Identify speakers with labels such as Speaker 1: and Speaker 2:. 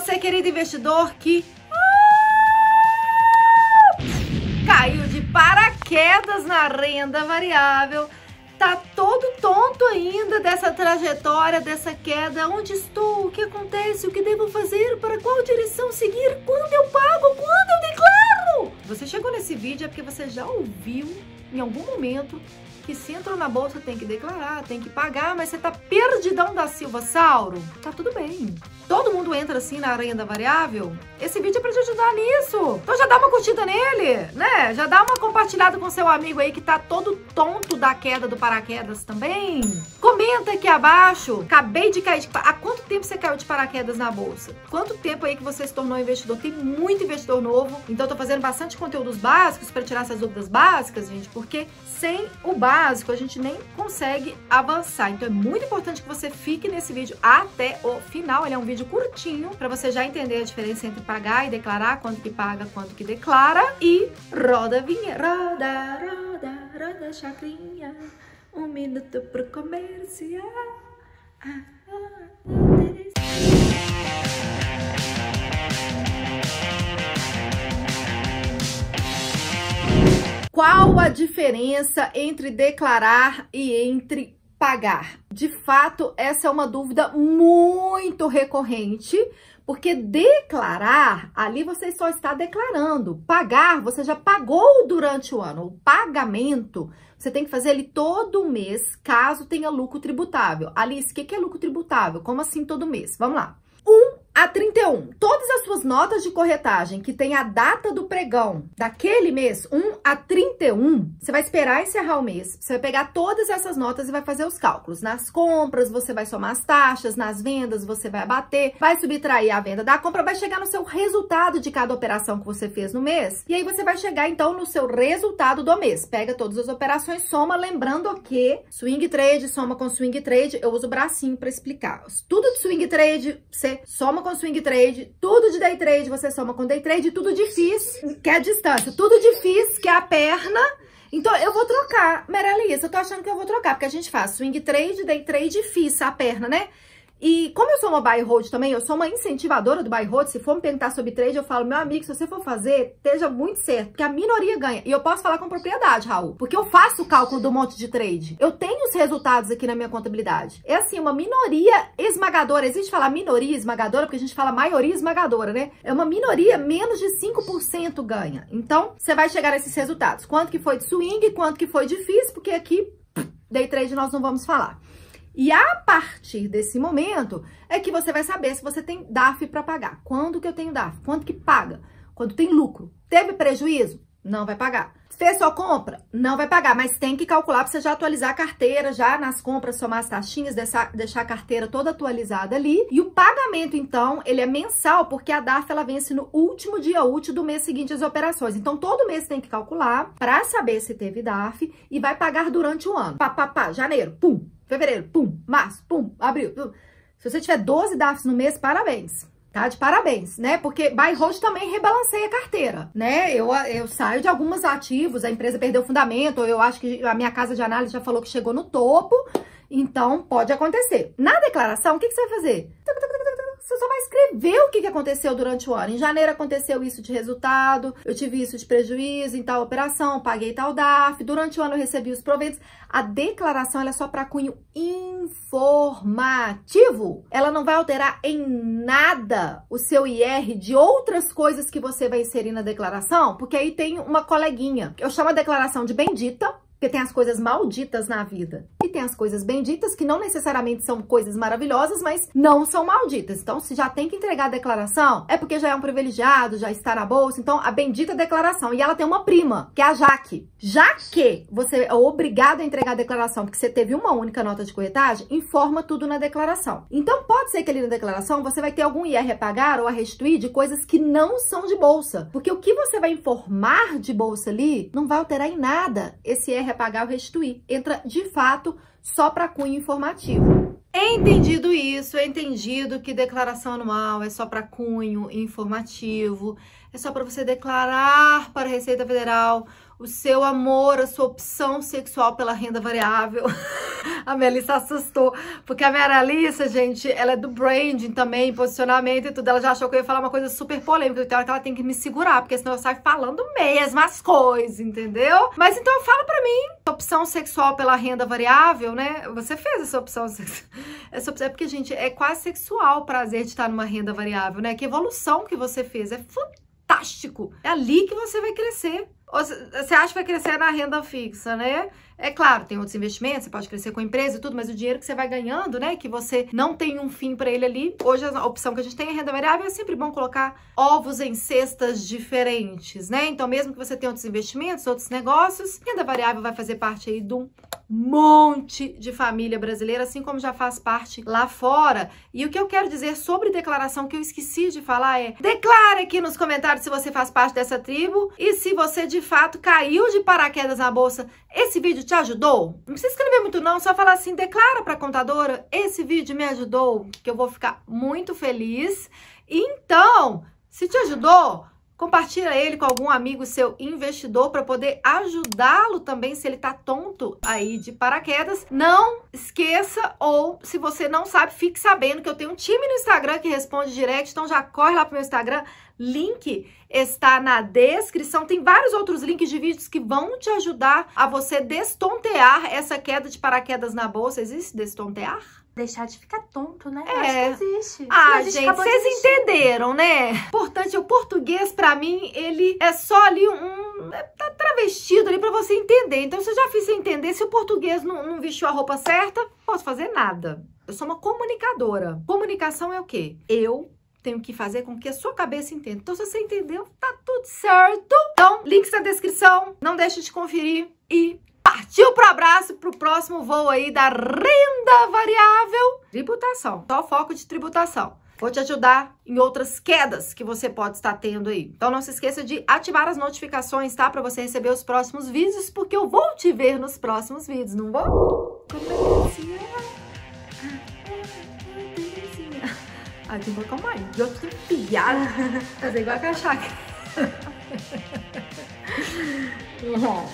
Speaker 1: você, querido investidor, que ah, caiu de paraquedas na renda variável, tá todo tonto ainda dessa trajetória, dessa queda, onde estou, o que acontece, o que devo fazer, para qual direção seguir, quando eu pago, quando eu declaro. Você chegou nesse vídeo é porque você já ouviu em algum momento que se entrou na bolsa tem que declarar, tem que pagar, mas você tá perdidão da Silva Sauro? Tá tudo bem. Todo mundo entra assim na renda variável? Esse vídeo é pra te ajudar nisso. Então já dá uma curtida nele, né? Já dá uma compartilhada com seu amigo aí que tá todo tonto da queda do paraquedas também. Comenta aqui abaixo. Acabei de cair. De... Há quanto tempo você caiu de paraquedas na bolsa? Quanto tempo aí que você se tornou investidor? Tem muito investidor novo. Então eu tô fazendo bastante conteúdos básicos para tirar essas dúvidas básicas, gente, porque sem o básico básico, a gente nem consegue avançar. Então é muito importante que você fique nesse vídeo até o final. Ele é um vídeo curtinho para você já entender a diferença entre pagar e declarar, quanto que paga, quanto que declara. E roda a vinheta, roda, roda, roda chacrinha, um minuto pro comercial. Ah, ah. Qual a diferença entre declarar e entre pagar? De fato, essa é uma dúvida muito recorrente, porque declarar, ali você só está declarando. Pagar, você já pagou durante o ano. O pagamento, você tem que fazer ele todo mês, caso tenha lucro tributável. Alice, o que é lucro tributável? Como assim todo mês? Vamos lá a 31, todas as suas notas de corretagem que tem a data do pregão daquele mês, 1 a 31, você vai esperar encerrar o mês, você vai pegar todas essas notas e vai fazer os cálculos. Nas compras, você vai somar as taxas, nas vendas, você vai abater, vai subtrair a venda da compra, vai chegar no seu resultado de cada operação que você fez no mês, e aí você vai chegar, então, no seu resultado do mês. Pega todas as operações, soma, lembrando que swing trade soma com swing trade, eu uso o bracinho para explicar. Tudo de swing trade, você soma com com swing trade, tudo de day trade você soma com day trade, tudo de FIS, que é a distância, tudo de FIS, que é a perna. Então, eu vou trocar, Merelli, isso eu tô achando que eu vou trocar, porque a gente faz swing trade, day trade e FIS, a perna, né? E como eu sou uma buy hold também, eu sou uma incentivadora do buy hold, se for me perguntar sobre trade, eu falo, meu amigo, se você for fazer, esteja muito certo, porque a minoria ganha. E eu posso falar com propriedade, Raul, porque eu faço o cálculo do monte de trade. Eu tenho os resultados aqui na minha contabilidade. É assim, uma minoria esmagadora, existe falar minoria esmagadora, porque a gente fala maioria esmagadora, né? É uma minoria, menos de 5% ganha. Então, você vai chegar a esses resultados. Quanto que foi de swing, quanto que foi de FIIs, porque aqui, day trade nós não vamos falar. E a partir desse momento é que você vai saber se você tem DAF para pagar. Quando que eu tenho DAF? Quanto que paga? Quando tem lucro? Teve prejuízo? Não vai pagar. Fez sua compra? Não vai pagar, mas tem que calcular para você já atualizar a carteira, já nas compras, somar as taxinhas, deixar, deixar a carteira toda atualizada ali. E o pagamento, então, ele é mensal, porque a DARF ela vence no último dia útil do mês seguinte às operações. Então, todo mês tem que calcular para saber se teve DARF e vai pagar durante o ano. Pá, pá, pá, janeiro, pum, fevereiro, pum, março, pum, abril, pum. Se você tiver 12 DARFs no mês, parabéns. Tá de parabéns, né? Porque buy hold também rebalanceia a carteira, né? Eu, eu saio de alguns ativos, a empresa perdeu fundamento, eu acho que a minha casa de análise já falou que chegou no topo, então pode acontecer. Na declaração, o que, que você vai fazer? Você só vai escrever o que aconteceu durante o ano. Em janeiro aconteceu isso de resultado, eu tive isso de prejuízo em tal operação, paguei tal DAF, durante o ano eu recebi os proventos. A declaração é só para cunho informativo. Ela não vai alterar em nada o seu IR de outras coisas que você vai inserir na declaração, porque aí tem uma coleguinha. Eu chamo a declaração de bendita, porque tem as coisas malditas na vida. E tem as coisas benditas, que não necessariamente são coisas maravilhosas, mas não são malditas. Então, se já tem que entregar a declaração, é porque já é um privilegiado, já está na bolsa. Então, a bendita declaração. E ela tem uma prima, que é a Jaque. Já que você é obrigado a entregar a declaração, porque você teve uma única nota de corretagem, informa tudo na declaração. Então, pode ser que ali na declaração você vai ter algum IR a pagar ou a restituir de coisas que não são de bolsa. Porque o que você vai informar de bolsa ali não vai alterar em nada esse IR repagar ou restituir. Entra, de fato, só para cunho informativo. É entendido isso, é entendido que declaração anual é só para cunho informativo, é só para você declarar para a Receita Federal o seu amor, a sua opção sexual pela renda variável. a Melissa assustou, porque a Melissa, gente, ela é do branding também, posicionamento e tudo. Ela já achou que eu ia falar uma coisa super polêmica, então ela tem que me segurar, porque senão eu saio falando mesmo as coisas, entendeu? Mas então fala pra mim, opção sexual pela renda variável, né? Você fez essa opção sexual. Essa opção é porque, gente, é quase sexual o prazer de estar numa renda variável, né? Que evolução que você fez, é fantástico fantástico. É ali que você vai crescer. Você acha que vai crescer na renda fixa, né? É claro, tem outros investimentos, você pode crescer com empresa e tudo, mas o dinheiro que você vai ganhando, né? Que você não tem um fim para ele ali. Hoje a opção que a gente tem é renda variável, é sempre bom colocar ovos em cestas diferentes, né? Então, mesmo que você tenha outros investimentos, outros negócios, renda variável vai fazer parte aí de um monte de família brasileira, assim como já faz parte lá fora. E o que eu quero dizer sobre declaração que eu esqueci de falar é: declare aqui nos comentários se você faz parte dessa tribo e se você de fato caiu de paraquedas na bolsa. Esse vídeo te ajudou? Não precisa escrever muito não, só falar assim: declara para a contadora, esse vídeo me ajudou, que eu vou ficar muito feliz. Então, se te ajudou, Compartilha ele com algum amigo seu investidor para poder ajudá-lo também se ele está tonto aí de paraquedas. Não esqueça ou se você não sabe, fique sabendo que eu tenho um time no Instagram que responde direto, então já corre lá pro meu Instagram. Link está na descrição. Tem vários outros links de vídeos que vão te ajudar a você destontear essa queda de paraquedas na bolsa. Existe destontear? deixar de ficar tonto, né? É. acho que é. existe. Ah, gente, vocês entenderam, né? Importante, o português, para mim, ele é só ali um... É, tá travestido ali pra você entender. Então, se eu já fiz você entender, se o português não, não vestiu a roupa certa, posso fazer nada. Eu sou uma comunicadora. Comunicação é o quê? Eu tenho que fazer com que a sua cabeça entenda. Então, se você entendeu, tá tudo certo. Então, links na descrição. Não deixe de conferir e partiu para abraço para o próximo voo aí da renda variável. Tributação, só foco de tributação. Vou te ajudar em outras quedas que você pode estar tendo aí. Então não se esqueça de ativar as notificações, tá? Para você receber os próximos vídeos, porque eu vou te ver nos próximos vídeos, não vou? Ai, tem que colocar Eu tô piada. Fazer igual a cachaca.